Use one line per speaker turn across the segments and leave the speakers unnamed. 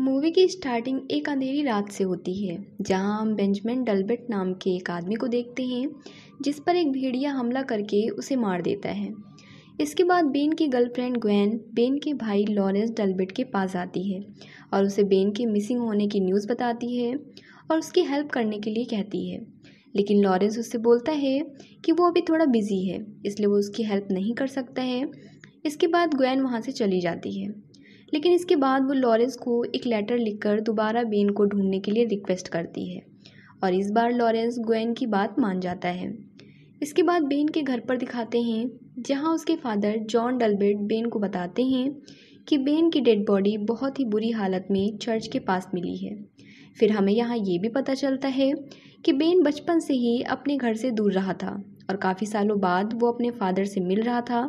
movie की starting एक अंधेरी रात से होती है जहां हम बेंजमिन डलबेट नाम के एक आदमी को देखते हैं जिस पर एक भेड़िया हमला करके उसे मार देता है इसके बाद बेन की गर्लफ्रेंड ग्वैन बेन के भाई लॉरेंस डलबेट के पास आती है और उसे बेन के मिसिंग होने की न्यूज़ बताती है और उसकी हेल्प करने के लिए कहती है लेकिन लॉरेंस उससे बोलता है कि वो अभी थोड़ा बिजी है इसलिए वो उसकी हेल्प नहीं कर सकता है इसके बाद ग्वैन वहाँ से चली जाती है लेकिन इसके बाद वो लॉरेंस को एक लेटर लिखकर दोबारा बेन को ढूंढने के लिए रिक्वेस्ट करती है और इस बार लॉरेंस ग्वेन की बात मान जाता है इसके बाद बेन के घर पर दिखाते हैं जहां उसके फादर जॉन डलबेट बेन को बताते हैं कि बेन की डेड बॉडी बहुत ही बुरी हालत में चर्च के पास मिली है फिर हमें यहाँ ये भी पता चलता है कि बेन बचपन से ही अपने घर से दूर रहा था और काफ़ी सालों बाद वो अपने फादर से मिल रहा था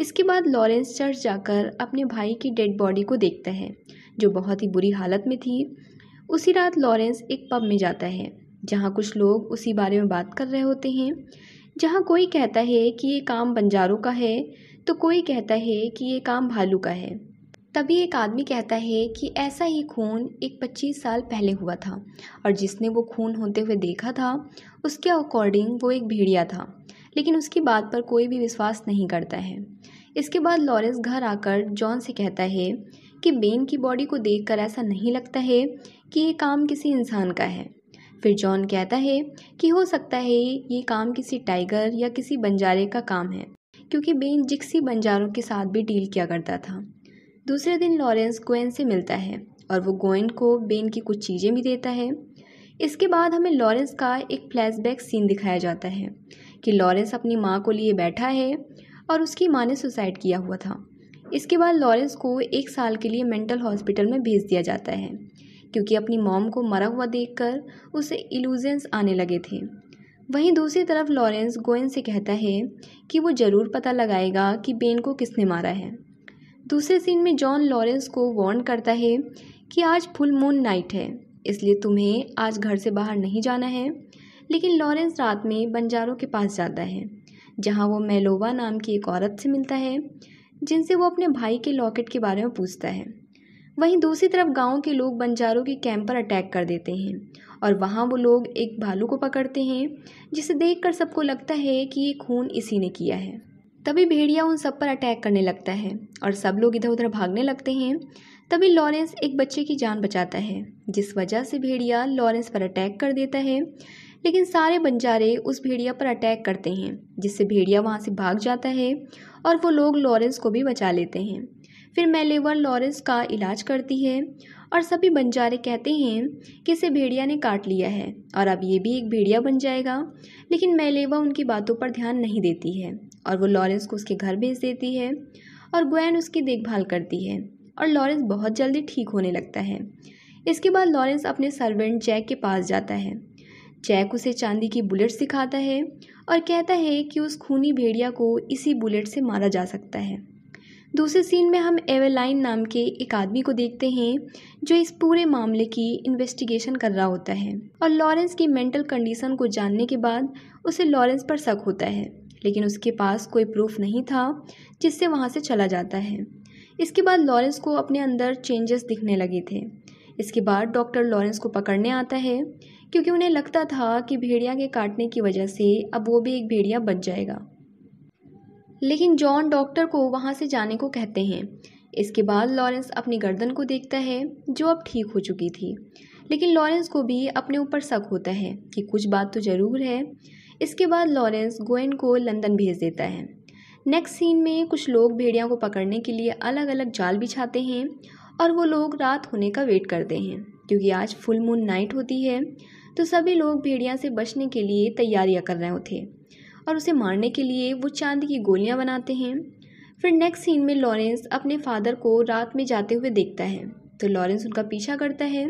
इसके बाद लॉरेंस चर्च जाकर अपने भाई की डेड बॉडी को देखता है जो बहुत ही बुरी हालत में थी उसी रात लॉरेंस एक पब में जाता है जहाँ कुछ लोग उसी बारे में बात कर रहे होते हैं जहाँ कोई कहता है कि ये काम बंजारों का है तो कोई कहता है कि ये काम भालू का है तभी एक आदमी कहता है कि ऐसा ही खून एक पच्चीस साल पहले हुआ था और जिसने वो खून होते हुए देखा था उसके अकॉर्डिंग वो एक भेड़िया था लेकिन उसकी बात पर कोई भी विश्वास नहीं करता है इसके बाद लॉरेंस घर आकर जॉन से कहता है कि बेन की बॉडी को देखकर ऐसा नहीं लगता है कि ये काम किसी इंसान का है फिर जॉन कहता है कि हो सकता है ये काम किसी टाइगर या किसी बंजारे का काम है क्योंकि बेन जिक्सी बंजारों के साथ भी डील किया करता था दूसरे दिन लॉरेंस गोयन से मिलता है और वो गोयन को बेन की कुछ चीज़ें भी देता है इसके बाद हमें लॉरेंस का एक फ्लैशबैक सीन दिखाया जाता है कि लॉरेंस अपनी माँ को लिए बैठा है और उसकी माँ ने सुसाइड किया हुआ था इसके बाद लॉरेंस को एक साल के लिए मेंटल हॉस्पिटल में भेज दिया जाता है क्योंकि अपनी मॉम को मरा हुआ देखकर उसे इल्यूजन्स आने लगे थे वहीं दूसरी तरफ लॉरेंस गोयन से कहता है कि वो ज़रूर पता लगाएगा कि बेन को किसने मारा है दूसरे सीन में जॉन लॉरेंस को वार्न करता है कि आज फुल मून नाइट है इसलिए तुम्हें आज घर से बाहर नहीं जाना है लेकिन लॉरेंस रात में बंजारों के पास जाता है जहाँ वो मेलोवा नाम की एक औरत से मिलता है जिनसे वो अपने भाई के लॉकेट के बारे में पूछता है वहीं दूसरी तरफ गांव के लोग बंजारों के कैंप पर अटैक कर देते हैं और वहाँ वो लोग एक भालू को पकड़ते हैं जिसे देखकर सबको लगता है कि ये खून इसी ने किया है तभी भेड़िया उन सब पर अटैक करने लगता है और सब लोग इधर उधर भागने लगते हैं तभी लॉरेंस एक बच्चे की जान बचाता है जिस वजह से भेड़िया लॉरेंस पर अटैक कर देता है लेकिन सारे बंजारे उस भेड़िया पर अटैक करते हैं जिससे भेड़िया वहाँ से भाग जाता है और वो लोग लॉरेंस को भी बचा लेते हैं फिर मेलेवर लॉरेंस का इलाज करती है और सभी बंजारे कहते हैं कि इसे भेड़िया ने काट लिया है और अब ये भी एक भेड़िया बन जाएगा लेकिन मेलेवा उनकी बातों पर ध्यान नहीं देती है और वो लॉरेंस को उसके घर भेज देती है और ग्वैन उसकी देखभाल करती है और लॉरेंस बहुत जल्दी ठीक होने लगता है इसके बाद लॉरेंस अपने सर्वेंट जैक के पास जाता है जैक उसे चांदी की बुलेट सिखाता है और कहता है कि उस खूनी भेड़िया को इसी बुलेट से मारा जा सकता है दूसरे सीन में हम एवेलाइन नाम के एक आदमी को देखते हैं जो इस पूरे मामले की इन्वेस्टिगेशन कर रहा होता है और लॉरेंस की मेंटल कंडीशन को जानने के बाद उसे लॉरेंस पर शक होता है लेकिन उसके पास कोई प्रूफ नहीं था जिससे वहाँ से चला जाता है इसके बाद लॉरेंस को अपने अंदर चेंजेस दिखने लगे थे इसके बाद डॉक्टर लॉरेंस को पकड़ने आता है क्योंकि उन्हें लगता था कि भेड़िया के काटने की वजह से अब वो भी एक भेड़िया बच जाएगा लेकिन जॉन डॉक्टर को वहाँ से जाने को कहते हैं इसके बाद लॉरेंस अपनी गर्दन को देखता है जो अब ठीक हो चुकी थी लेकिन लॉरेंस को भी अपने ऊपर शक होता है कि कुछ बात तो ज़रूर है इसके बाद लॉरेंस गोयन को लंदन भेज देता है नेक्स्ट सीन में कुछ लोग भेड़िया को पकड़ने के लिए अलग अलग जाल बिछाते हैं और वो लोग रात होने का वेट करते हैं क्योंकि आज फुल मून नाइट होती है तो सभी लोग भेड़िया से बचने के लिए तैयारियां कर रहे होते और उसे मारने के लिए वो चांद की गोलियां बनाते हैं फिर नेक्स्ट सीन में लॉरेंस अपने फादर को रात में जाते हुए देखता है तो लॉरेंस उनका पीछा करता है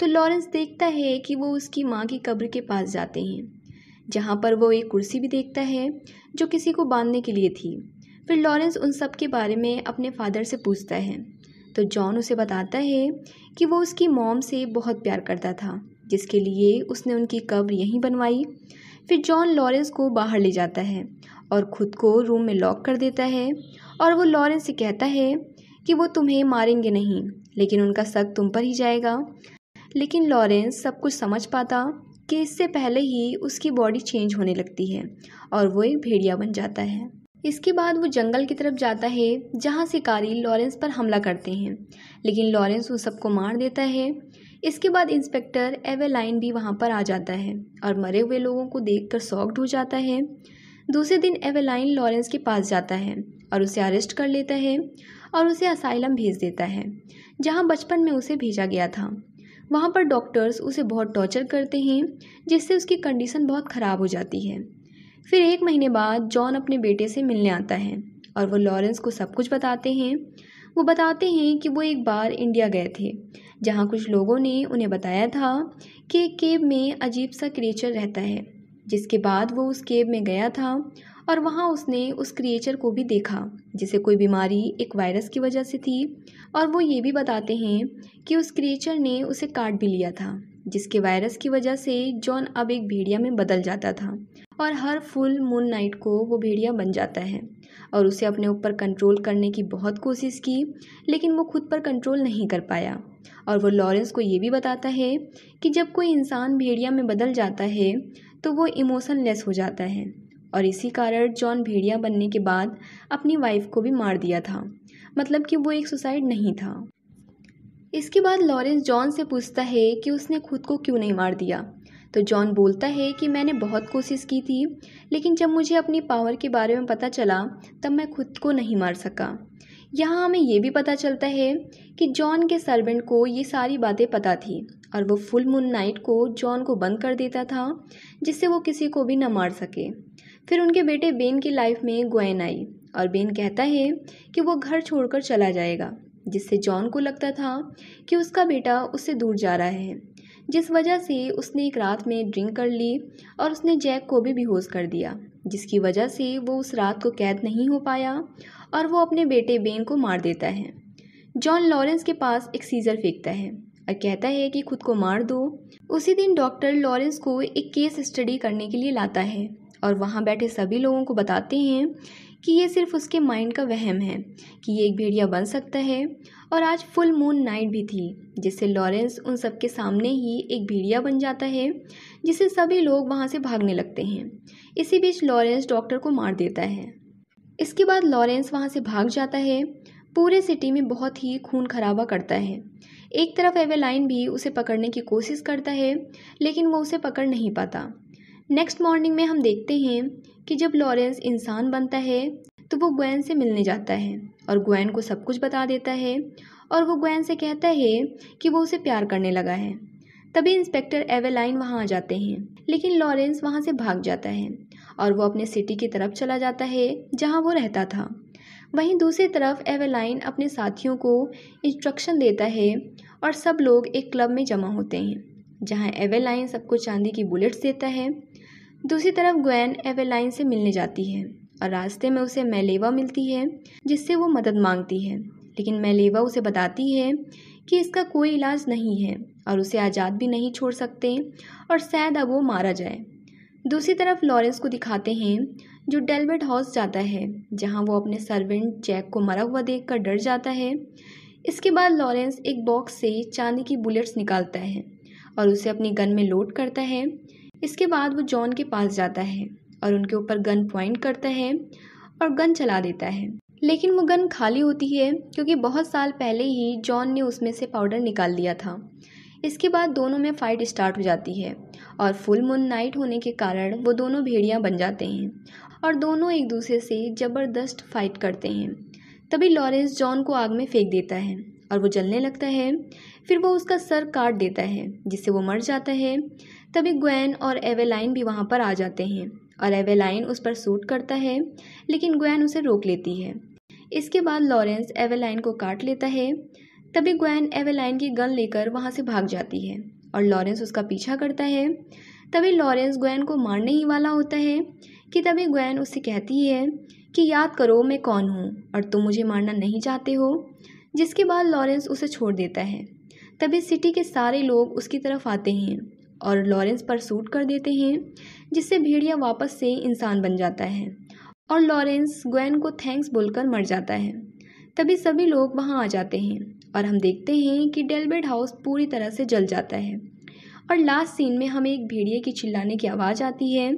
तो लॉरेंस देखता है कि वो उसकी माँ की कब्र के पास जाते हैं जहाँ पर वो एक कुर्सी भी देखता है जो किसी को बांधने के लिए थी फिर लॉरेंस उन सब के बारे में अपने फादर से पूछता है तो जॉन उसे बताता है कि वो उसकी मॉम से बहुत प्यार करता था जिसके लिए उसने उनकी कब्र यहीं बनवाई फिर जॉन लॉरेंस को बाहर ले जाता है और ख़ुद को रूम में लॉक कर देता है और वो लॉरेंस से कहता है कि वो तुम्हें मारेंगे नहीं लेकिन उनका शक तुम पर ही जाएगा लेकिन लॉरेंस सब कुछ समझ पाता कि इससे पहले ही उसकी बॉडी चेंज होने लगती है और वो एक भेड़िया बन जाता है इसके बाद वो जंगल की तरफ जाता है जहाँ शिकारी लॉरेंस पर हमला करते हैं लेकिन लॉरेंस उन सबको मार देता है इसके बाद इंस्पेक्टर एवेलाइन भी वहाँ पर आ जाता है और मरे हुए लोगों को कर सॉक्ड हो जाता है दूसरे दिन एवेलाइन लॉरेंस के पास जाता है और उसे अरेस्ट कर लेता है और उसे असाइलम भेज देता है जहाँ बचपन में उसे भेजा गया था वहाँ पर डॉक्टर्स उसे बहुत टॉर्चर करते हैं जिससे उसकी कंडीशन बहुत ख़राब हो जाती है फिर एक महीने बाद जॉन अपने बेटे से मिलने आता है और वो लॉरेंस को सब कुछ बताते हैं वो बताते हैं कि वो एक बार इंडिया गए थे जहाँ कुछ लोगों ने उन्हें बताया था कि एक केब में अजीब सा क्रिएचर रहता है जिसके बाद वो उस केब में गया था और वहाँ उसने उस क्रिएचर को भी देखा जिसे कोई बीमारी एक वायरस की वजह से थी और वो ये भी बताते हैं कि उस क्रिएचर ने उसे काट भी लिया था जिसके वायरस की वजह से जॉन अब एक भेड़िया में बदल जाता था और हर फुल मून नाइट को वो भेड़िया बन जाता है और उसे अपने ऊपर कंट्रोल करने की बहुत कोशिश की लेकिन वो खुद पर कंट्रोल नहीं कर पाया और वो लॉरेंस को ये भी बताता है कि जब कोई इंसान भेड़िया में बदल जाता है तो वो इमोशनलेस हो जाता है और इसी कारण जॉन भेड़िया बनने के बाद अपनी वाइफ को भी मार दिया था मतलब कि वो एक सुसाइड नहीं था इसके बाद लॉरेंस जॉन से पूछता है कि उसने खुद को क्यों नहीं मार दिया तो जॉन बोलता है कि मैंने बहुत कोशिश की थी लेकिन जब मुझे अपनी पावर के बारे में पता चला तब मैं खुद को नहीं मार सका यहाँ हमें यह भी पता चलता है कि जॉन के सर्वेंट को ये सारी बातें पता थी और वो फुल मून नाइट को जॉन को बंद कर देता था जिससे वो किसी को भी न मार सके फिर उनके बेटे बेन की लाइफ में ग्वैन आई और बेन कहता है कि वो घर छोड़कर चला जाएगा जिससे जॉन को लगता था कि उसका बेटा उससे दूर जा रहा है जिस वजह से उसने एक रात में ड्रिंक कर ली और उसने जैक को भी बेहोश कर दिया जिसकी वजह से वो उस रात को कैद नहीं हो पाया और वो अपने बेटे बेन को मार देता है जॉन लॉरेंस के पास एक सीज़र फेंकता है और कहता है कि खुद को मार दो उसी दिन डॉक्टर लॉरेंस को एक केस स्टडी करने के लिए लाता है और वहाँ बैठे सभी लोगों को बताते हैं कि ये सिर्फ उसके माइंड का वहम है कि ये एक भेड़िया बन सकता है और आज फुल मून नाइट भी थी जिससे लॉरेंस उन सबके सामने ही एक भेड़िया बन जाता है जिससे सभी लोग वहाँ से भागने लगते हैं इसी बीच लॉरेंस डॉक्टर को मार देता है इसके बाद लॉरेंस वहाँ से भाग जाता है पूरे सिटी में बहुत ही खून खराबा करता है एक तरफ एवेलाइन भी उसे पकड़ने की कोशिश करता है लेकिन वो उसे पकड़ नहीं पाता नेक्स्ट मॉर्निंग में हम देखते हैं कि जब लॉरेंस इंसान बनता है तो वो ग्वैन से मिलने जाता है और ग्वैन को सब कुछ बता देता है और वो ग्वैन से कहता है कि वो उसे प्यार करने लगा है तभी इंस्पेक्टर एवेलाइन वहाँ आ जाते हैं लेकिन लॉरेंस वहाँ से भाग जाता है और वो अपने सिटी की तरफ चला जाता है जहाँ वो रहता था वहीं दूसरी तरफ एवेलाइन अपने साथियों को इंस्ट्रक्शन देता है और सब लोग एक क्लब में जमा होते हैं जहाँ एवेलाइन सबको चांदी की बुलेट्स देता है दूसरी तरफ ग्वैन एवेलाइन से मिलने जाती है और रास्ते में उसे मेलेवा मिलती है जिससे वो मदद मांगती है लेकिन मेलेवा उसे बताती है कि इसका कोई इलाज नहीं है और उसे आज़ाद भी नहीं छोड़ सकते और शायद अब वो मारा जाए दूसरी तरफ लॉरेंस को दिखाते हैं जो डेलबर्ट हाउस जाता है जहाँ वो अपने सर्वेंट जैक को मरा हुआ देखकर डर जाता है इसके बाद लॉरेंस एक बॉक्स से चांदी की बुलेट्स निकालता है और उसे अपनी गन में लोड करता है इसके बाद वो जॉन के पास जाता है और उनके ऊपर गन पॉइंट करता है और गन चला देता है लेकिन वो गन खाली होती है क्योंकि बहुत साल पहले ही जॉन ने उसमें से पाउडर निकाल लिया था इसके बाद दोनों में फ़ाइट स्टार्ट हो जाती है और फुल मून नाइट होने के कारण वो दोनों भेड़िया बन जाते हैं और दोनों एक दूसरे से ज़बरदस्त फाइट करते हैं तभी लॉरेंस जॉन को आग में फेंक देता है और वो जलने लगता है फिर वो उसका सर काट देता है जिससे वो मर जाता है तभी ग्वैन और एवेलाइन भी वहाँ पर आ जाते हैं और एवेलाइन उस पर सूट करता है लेकिन ग्वैन उसे रोक लेती है इसके बाद लॉरेंस एवेलाइन को काट लेता है तभी ग्वैन एवेलाइन की गन लेकर वहाँ से भाग जाती है और लॉरेंस उसका पीछा करता है तभी लॉरेंस ग्वैन को मारने ही वाला होता है कि तभी ग्वैन उससे कहती है कि याद करो मैं कौन हूँ और तुम मुझे मारना नहीं चाहते हो जिसके बाद लॉरेंस उसे छोड़ देता है तभी सिटी के सारे लोग उसकी तरफ आते हैं और लॉरेंस पर सूट कर देते हैं जिससे भेड़िया वापस से इंसान बन जाता है और लॉरेंस ग्वैन को थैंक्स बोलकर मर जाता है तभी सभी लोग वहाँ आ जाते हैं और हम देखते हैं कि डेलबेड हाउस पूरी तरह से जल जाता है और लास्ट सीन में हमें एक भेड़िए की चिल्लाने की आवाज़ आती है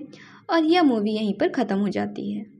और यह मूवी यहीं पर ख़त्म हो जाती है